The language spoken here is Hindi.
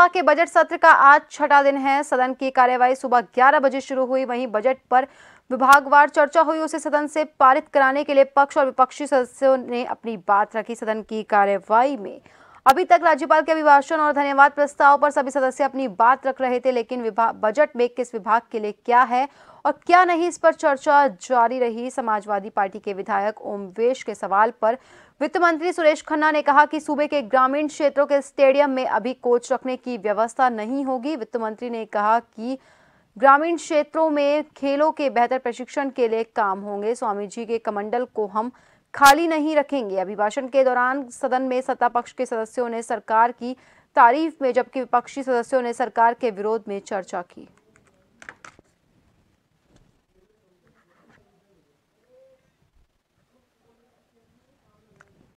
लोकसभा के बजट सत्र का आज छठा दिन है सदन की कार्यवाही सुबह 11 बजे शुरू हुई वहीं बजट पर विभागवार चर्चा हुई उसे सदन से पारित कराने के लिए पक्ष और विपक्षी सदस्यों ने अपनी बात रखी सदन की कार्यवाही में अभी तक राज्यपाल के अभिभाषण और धन्यवाद प्रस्ताव पर सभी सदस्य अपनी बात रख रहे थे लेकिन बजट में किस विभाग के लिए क्या है और क्या नहीं इस पर चर्चा जारी रही समाजवादी पार्टी के विधायक ओमवेश के सवाल पर वित्त मंत्री सुरेश खन्ना ने कहा कि सूबे के ग्रामीण क्षेत्रों के स्टेडियम में अभी कोच रखने की व्यवस्था नहीं होगी वित्त मंत्री ने कहा कि ग्रामीण क्षेत्रों में खेलों के बेहतर प्रशिक्षण के लिए काम होंगे स्वामी जी के कमंडल को हम खाली नहीं रखेंगे अभिभाषण के दौरान सदन में सत्ता पक्ष के सदस्यों ने सरकार की तारीफ में जबकि विपक्षी सदस्यों ने सरकार के विरोध में चर्चा की